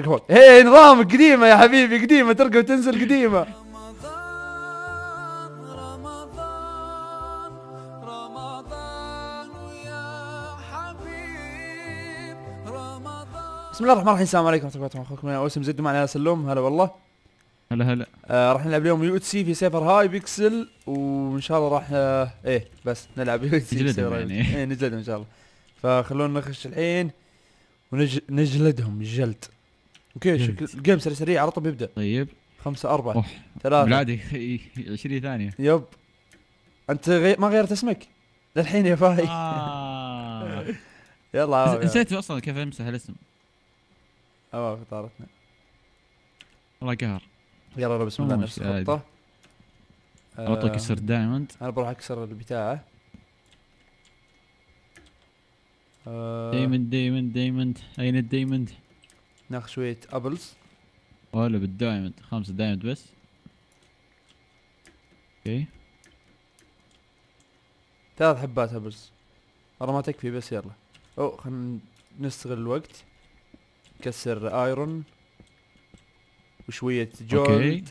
فوق هي نظام قديمه يا حبيبي قديمه ترقى وتنزل قديمه بسم الله الرحمن الرحيم السلام عليكم ورحمه الله وبركاته اخوكم انا زد معنا يا سلوم هلا والله هلا هلا آه راح نلعب اليوم يو سي في سيفر هاي بيكسل وان شاء الله راح آه ايه بس نلعب يو سي يعني. ايه نجلدهم ان شاء الله فخلونا نخش الحين ونجلدهم ونج... جلد اوكي شكل الجيم سريع سريع على طول بيبدا طيب خمسة أربعة ثلاثة بلادي 20 ثانية يب أنت غي... ما غيرت اسمك للحين يا فاي آه. يلا آه. نسيت أصلا كيف أمسح الاسم عوافي طارتنا الله قهر يلا يلا بسم الله نفس الخطة على آه، كسر دايموند أنا بروح أكسر البتاعة آه. دايموند دايموند دايموند أين الدايموند ناخذ شويه ابلز ولا بالدايموند خمسه دايموند بس اوكي ثلاث حبات ابلز والله ما تكفي بس يلا او خلينا نستغل الوقت نكسر ايرون وشويه جولد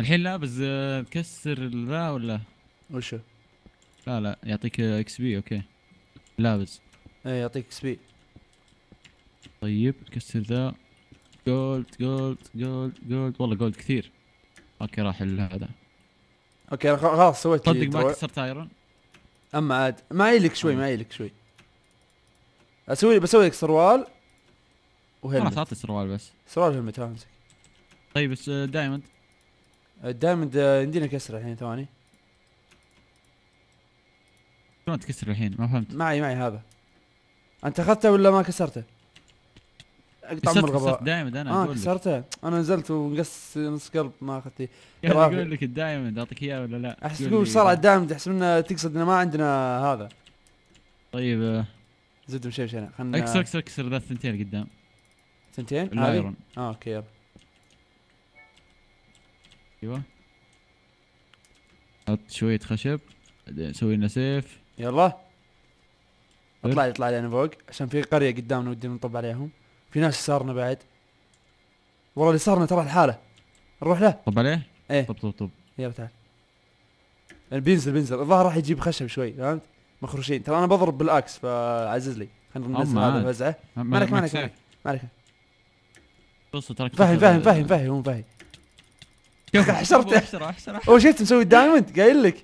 الحين بس نكسر آه، ذا ولا وشو؟ لا لا يعطيك اكس آه، بي اوكي لابس ايه يعطيك اكس بي طيب كسر ذا جولد جولد جولد جولد والله جولد كثير اوكي راح هذا اوكي انا خلاص سويت تصدق ما كسرت ايرون اما عاد ما يلك شوي ما يلك شوي اسوي بسوي لك سروال وهلمت خلاص اعطي سروال بس سروال وهلمت امسك طيب بس دايموند الدايموند يمدينا كسر الحين ثواني شلون تكسر الحين ما فهمت معي معي هذا انت اخذته ولا ما كسرته؟ اقطع من الغباء دائما انا اه كسرته انا نزلت ومقص نص قلب ما اخذتي يعني اقول لك الدائما اعطيك اياه ولا لا احس تقول صار الدائم احسب انه تقصد انه ما عندنا هذا طيب آه. شيء شيء خلنا اكسر اكسر اكسر ذا الثنتين قدام ثنتين؟ الايرون اه اوكي يلا ايوه حط شوية خشب نسوي لنا سيف يلا اطلع اطلع لنا فوق عشان في قرية قدامنا ودي نطب عليهم في ناس صارنا بعد والله اللي صارنا ترى الحالة نروح له طب عليه؟ ايه طب طب طب يلا تعال بينزل بينزل الظاهر راح يجيب خشب شوي فهمت؟ مخروشين ترى انا بضرب بالاكس فعزز لي خلينا ننزل هذا الفزعه مالك مالك مالك بص ترى فاهم فاهم فاهم فاهم هو فاهم حشرته احشر احشر هو شفت مسوي الدايموند قايل لك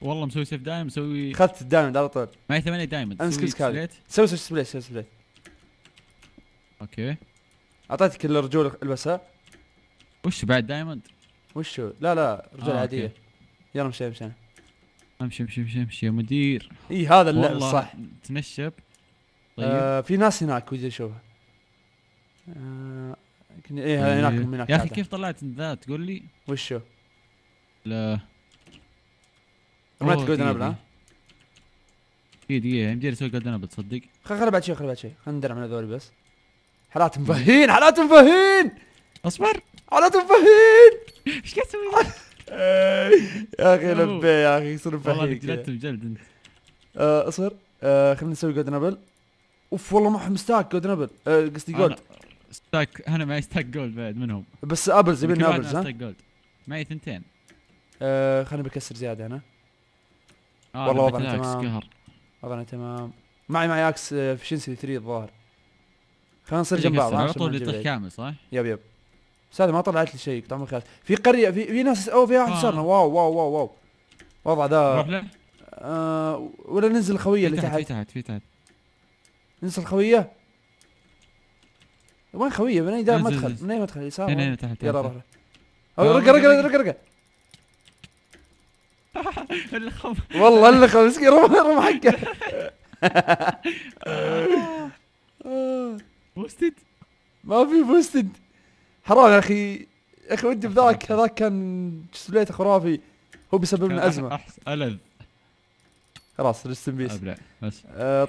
والله مسوي سيف دايم مسوي اخذت الدايموند على طول معي ثمانية دايموند امسك امسك هذا سوي سوي سبليت سوي سبليت اوكي اعطيتك الرجول البسها وش بعد دايموند؟ وش هو؟ لا لا رجول آه عاديه أوكي. يلا مشي مشي امشي امشي امشي امشي يا مدير اي هذا اللعب صح تنشب آه، طيب آه في ناس هناك ودي اشوفها آه ايه هناك طيب. هناك يا اخي كيف طلعت ذا تقول لي؟ وشو؟ لا رميت جولدن ابل ها؟ دقيقة دقيقة مدير اسوي جولدن ابل تصدق؟ خل بعد شوي خل بعد شوي خلينا ندرع من هذول بس حالات مفهين حالات مفهين اصبر حالات مفهين ايش قاعد تسوي؟ يا اخي لبي يا اخي صرت مفهين والله بجلد انت أه، اصبر أه، خلينا نسوي جولد نبل اوف والله معهم مستاك جولد نبل أه، قصدي جولد ستاك انا معي ستاك جولد بعد منهم بس ابلز يبي لنا ابلز ها؟ معي ثنتين خليني بكسر زياده انا والله وضعنا تمام وضعنا تمام معي معي اكس في 3 الظاهر خلينا نصير جنب بعض على طول يطيح كامل صح؟ يب يب بس هذا ما طلعت لي شيء قطع خيال في قريه في في ناس او في واحد يسارنا آه. واو واو واو واو وضع ذا نروح له؟ آه ولا ننزل الخويه اللي تحت في تحت في تحت ننزل الخويه وين خويه من اي دار مدخل من اي مدخل يسار هنا هنا تحت يلا روح رقه رقه رقه رقه اللخم والله اللخم مسكين رمى رمى حقه بوستد ما في بوستد حرام يا اخي يا اخي ودي بذاك هذاك كان جسمليته خرافي هو بيسبب لنا ازمه احسن الذ خلاص رست ان بيس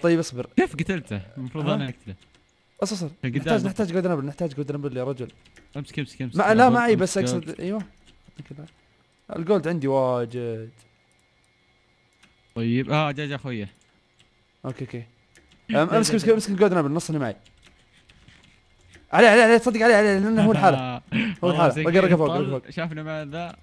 طيب اصبر كيف قتلته؟ المفروض انا اقتله اصبر اصبر نحتاج نحتاج جولدن ابل نحتاج جولدن ابل يا رجل امسك امسك امسك لا معي بس اقصد ايوه الجولد عندي واجد طيب اه جا جا اخويا اوكي اوكي امسك امسك امسك الجولدن نص نصني معي عليه عليه عليه صدق عليه عليه لانه هو الحاله هو الحاله رقب فوق رقب فوق شافنا مع ذا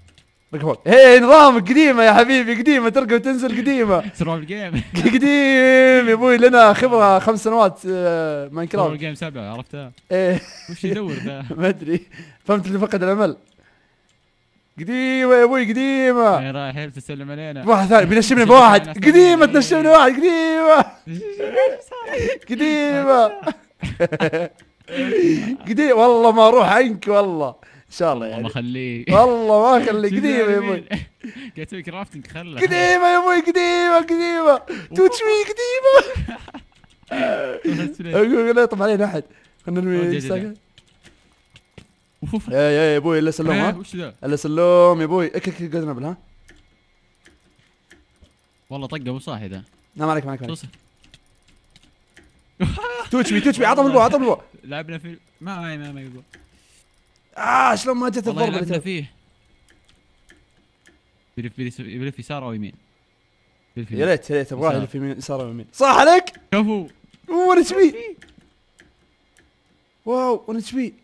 رقب فوق هي نظامك قديمه يا حبيبي قديمه ترقى وتنزل قديمه سرفايفل جيم قديم يا ابوي لنا خبره خمس سنوات ماين كرافت جيم سبعه عرفتها ايه وش يدور ذا ما ادري فهمت اللي فقد الامل قديمه يا ابوي قديمه اي رايح تسلم علينا واحد ثاني بينشبنا بواحد قديمه تنشبنا واحد قديمه قديمه قديم والله ما اروح عنك والله ان شاء الله يعني ما اخليك والله ما اخليك يعني. قديمه يا ابوي قاعد تسوي كرافتنج خله قديمه يا ابوي قديمه قديمه توتشوي قديمه اقول لا يطب علينا احد خلينا نرمي يا يا يا ابوي الا سلوم إيه، ها الا سلوم يا ابوي اكل إيه، اكل قدنا بالها والله طقه صاحي ذا لا نعم، ما عليك ما عليك توتش توتش مي عطهم البو عطهم البو لعبنا في ما ما ما, ما يقول اه شلون ما جت الضربه اللي لعبنا فيه بيلف بيلف يسار او يمين يا ريت يا ريت ابغاه يلف يمين يسار او يمين صح عليك كفو ون اتش بي واو ون اتش بي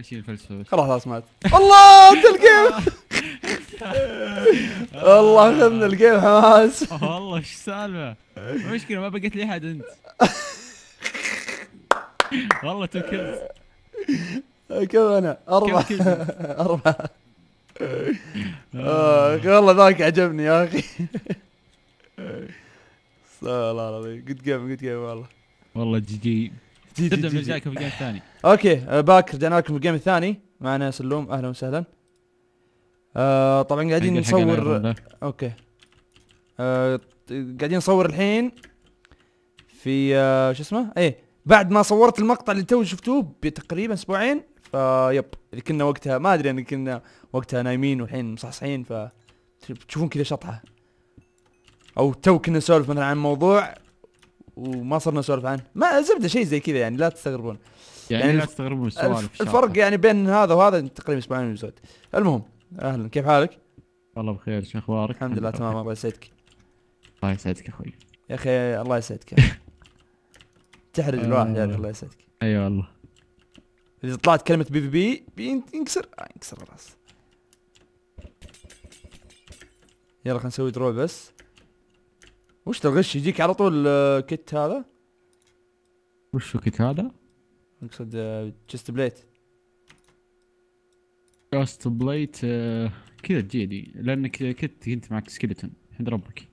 شيء الفلسفه خلاص خلاص مات الله انت الجيم والله اخذنا الجيم حماس والله ايش السالفه المشكله ما بقيت لي احد انت والله تو كيلز كم انا؟ اربعة اربعة آه، والله ذاك عجبني يا اخي لا لا لا جود جيم جود جيم والله والله جي جي جي جي جي لكم في جيم اوكي آه، باكر رجعنا لكم في الجيم الثاني معنا سلوم اهلا وسهلا آه، طبعا قاعدين نصور اوكي قاعدين نصور الحين في شو اسمه ايه بعد ما صورت المقطع اللي تو شفتوه بتقريبا اسبوعين فيب اللي كنا وقتها ما ادري يعني كنا وقتها نايمين والحين مصحصحين ف تشوفون كذا شطحه او تو كنا نسولف مثلا عن موضوع وما صرنا نسولف عنه ما زبده شيء زي كذا يعني لا تستغربون يعني, يعني لا تستغربون السوالف الفرق يعني بين هذا وهذا تقريبا اسبوعين وزود المهم اهلا كيف حالك؟ والله بخير شو اخبارك؟ الحمد لله تمام الله يسعدك الله يسعدك اخوي يا اخي الله يسعدك تحرج آه. الواحد يا اخي الله يسعدك اي أيوة والله اذا طلعت كلمه بي في بي, بي ينكسر آه ينكسر خلاص يلا خلينا نسوي درو بس وش الغش يجيك على طول آه، كت هذا وش كت هذا؟ اقصد جست بليت جست بليت كذا تجيني لانك كنت كنت معك سكلتون عند ربك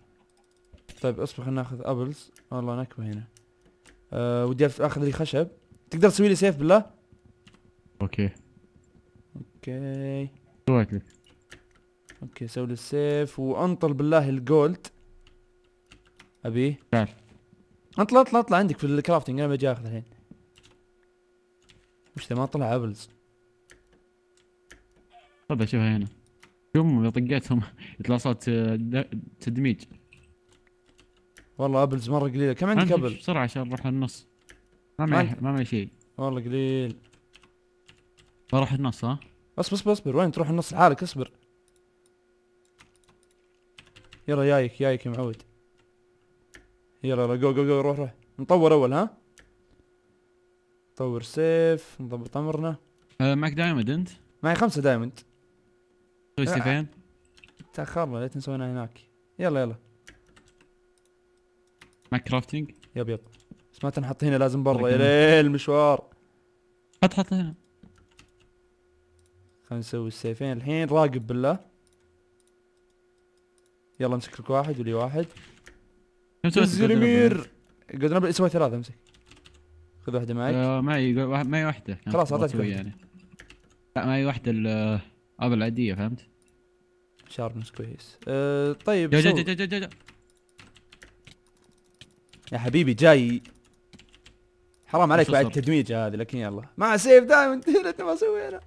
طيب اصبر خلينا ناخذ ابلز والله نكبه هنا آه، ودي اخذ لي خشب تقدر تسوي لي سيف بالله اوكي اوكي سويت لك اوكي سوي لي السيف وانطل بالله الجولد ابيه تعال نعم. اطلع اطلع اطلع عندك في الكرافتنج انا بجي اخذ الحين وش ذا ما طلع ابلز طب اشوفها هنا يوم طقيتهم يطلع صوت آه، تدميج والله ابلز مره قليله كم عندك ابل؟ بسرعه عشان نروح للنص ما معي ما معي شيء والله قليل بروح النص ها اصبر اصبر اصبر وين تروح النص لحالك اصبر يلا جايك جايك يا معود يلا يلا جو جو جو روح روح نطور اول ها نطور سيف نضبط امرنا أه معك دايموند انت؟ معي خمسة دايموند تسوي آه، سيفين؟ تاخرنا ليتنا سوينا هناك يلا يلا معك كرافتنج؟ يب يب بس ما تنحط هنا لازم برا طيب. يا ليل مشوار حط حط هنا خلينا نسوي السيفين الحين راقب بالله يلا امسك لك واحد ولي واحد نزل امير قد سوي ثلاثة امسك خذ واحدة معك معي آه، معي واحدة خلاص اعطيتك يعني لا معي واحدة هذا آه، العادية فهمت؟ شاربنس كويس أه طيب جا جا جا جا جا, جا. يا حبيبي جاي حرام عليك بعد التدميج هذه لكن يلا مع سيف دايما انت ما سوينا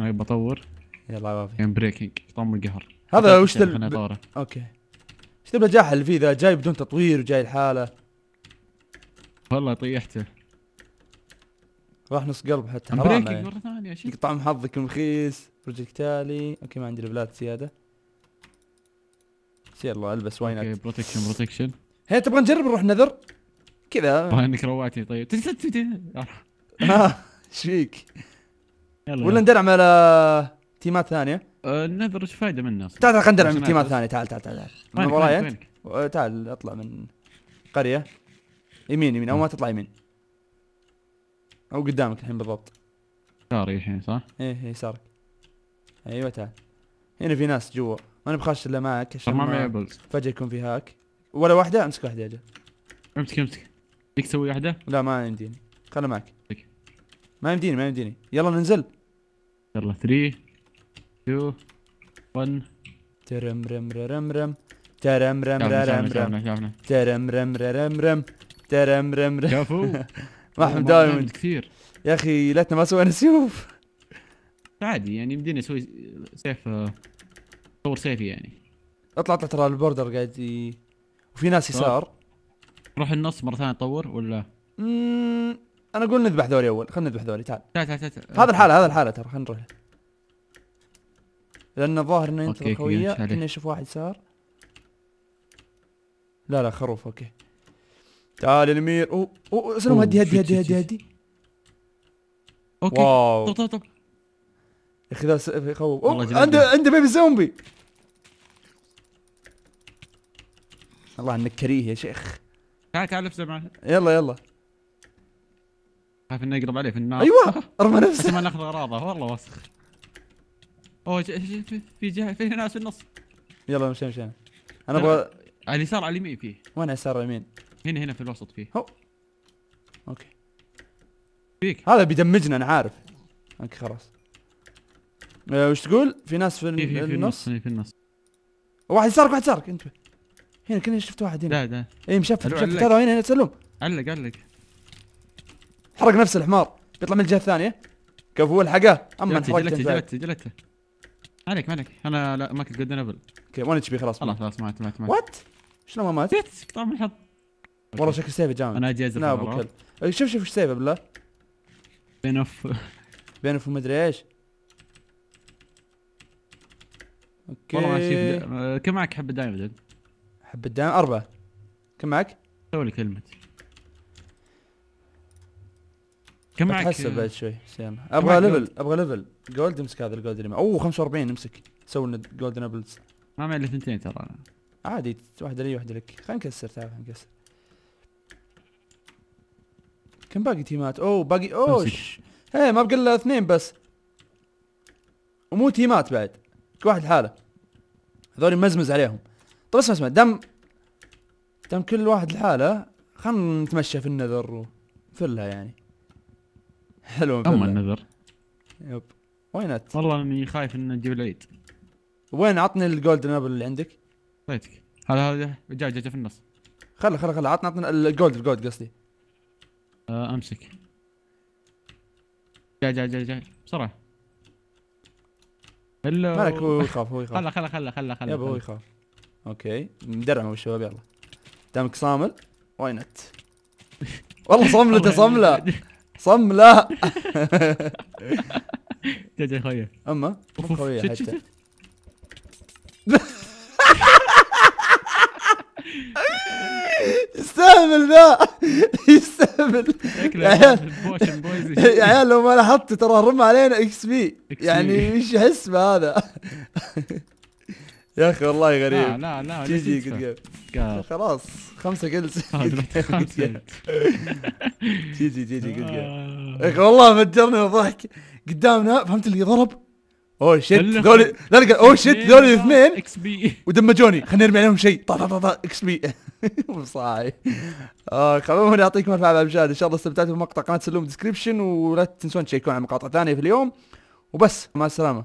هاي بطور يلا يا بابي بريكنج طم القهر هذا وش ال... ب... اوكي ايش النجاح اللي فيه ذا جاي بدون تطوير وجاي الحاله والله طيحته راح نص قلب حتى حرام مرة ثانية يقطع قطع محظك المخيس تالي اوكي ما عندي لفلات زيادة يلا البس واين اوكي بروتكشن بروتكشن هي تبغى نجرب نروح نذر كذا انك روعتني طيب ها آه، ايش فيك؟ ولا ندرعم على تيمات ثانيه آه، النذر ايش فايده منه تعال تعال خلينا ندرعم تيمات ثانيه تعال تعال تعال من وراي انت آه، تعال اطلع من قريه يمين يمين او ما تطلع يمين او قدامك الحين بالضبط يساري الحين صح؟ ايه, إيه، يسارك ايوه تعال هنا في ناس جوا ما نبخش الا معك عشان ما فجاه يكون في هاك ولا واحده امسك واحده اجل امسك امسك بدك تسوي واحده؟ لا ما يمديني خلها معك ما يمديني ما يمديني يلا ننزل يلا 3 2 1 ترم رم رم رم ترم رم رم رم ترم رم رم رم ترم رم رم كفو احنا دايما كثير يا اخي ليتنا ما سوينا سيوف عادي يعني يمديني اسوي سيف صور آه، سيفي يعني اطلع اطلع ترى البوردر قاعد وفي ناس يسار نروح النص مره ثانيه نطور ولا اممم انا اقول نذبح ذولي اول خلينا نذبح ذولي تعال تعال تعال, تعال. هذا الحاله هذا الحاله ترى خلينا نروح لان الظاهر انه ينتظر خويه اني اشوف واحد يسار لا لا خروف اوكي تعال الامير اوه اوه اسلم هدي هدي هدي هدي هدي اوكي واو طب طب طب يا اخي ذا يخوف عنده عنده بيبي زومبي الله انك كريه يا شيخ تعال تعال لبسه معنا يلا يلا خايف انه يقرب عليه في النار ايوه ارمى نفسه ما ناخذ اغراضه والله وسخ اوه في جهه في ناس في النص يلا مشينا مشينا انا ابغى على اليسار على اليمين فيه وين يسار يمين؟ هنا هنا في الوسط فيه هو. اوكي فيك هذا بيدمجنا انا عارف اوكي خلاص آه، وش تقول؟ في ناس في, في, في النص في, في النص واحد يسارك واحد يسارك انتبه هنا كنا شفت واحد هنا لا لا اي مشفت مشفت ترى هنا هنا سلم علق علق حرق نفس الحمار بيطلع من الجهه الثانيه كفو الحقه اما جلتي جلت جلت عليك ما عليك انا لا ما كنت قد نبل اوكي 1 اتش بي خلاص خلاص خلاص مات مات مات وات شلون ما مات؟ جت قطع من الحظ والله شكل سيفه جامد انا اجي ازرق لا ابو إيه، شوف شوف ايش سيفه بالله بين اوف بين اوف ومدري ايش اوكي والله ما كم معك حبه دايما حب الدهان أربعة كم معك؟ سوي كلمة كم معك؟ بتحسب بعد شوي سيما ابغى ليفل ابغى ليفل جولد امسك هذا الجولد اللي اوه 45 امسك سوي لنا جولدن ابلز ما معي الا ثنتين ترى عادي واحده لي واحده لك خلينا نكسر تعال خلينا نكسر كم باقي تيمات اوه باقي أوش هي إيه، ما بقى الا اثنين بس ومو تيمات بعد كل واحد لحاله هذول مزمز عليهم طب اسمع اسمع دم دام كل واحد لحاله خلنا نتمشى في النذر ونفلها يعني حلو اما النذر يب وينات والله اني خايف ان نجيب العيد وين عطني الجولدن ابل اللي عندك اعطيتك هذا هذا جاء جاء في النص خله خله خله عطنا عطنا الجولد الجولد قصدي آه، امسك جاء جاء جاء جاء بسرعه الا مالك هو يخاف هو يخاف خله خله خله خله خله يبا هو يخاف اوكي ابو الشباب يلا دامك صامل واي نت والله صملته صمله يعني. صمله جاي خويه اما مو خويه حتى يستهبل ذا يستهبل يا عيال لو ما لاحظت ترى رمى علينا اكس بي يعني ايش حسبه هذا يا اخي والله غريب لا لا جي جي قد جيم خلاص خمسة جلس جي جي جي جي قد يا آه. اخي والله فجرني الضحك قدامنا فهمت اللي ضرب اوه شيت إيه، ذولي لا لا اوه شيت ذولي الاثنين اكس بي ودمجوني خلينا نرمي عليهم شيء طا طا طا اكس بي صاي اه عموما يعطيكم الف عافيه ان شاء الله استمتعتوا بمقطع قناه سلوم ديسكربشن ولا تنسون تشيكون على مقاطع ثانيه في اليوم وبس مع السلامه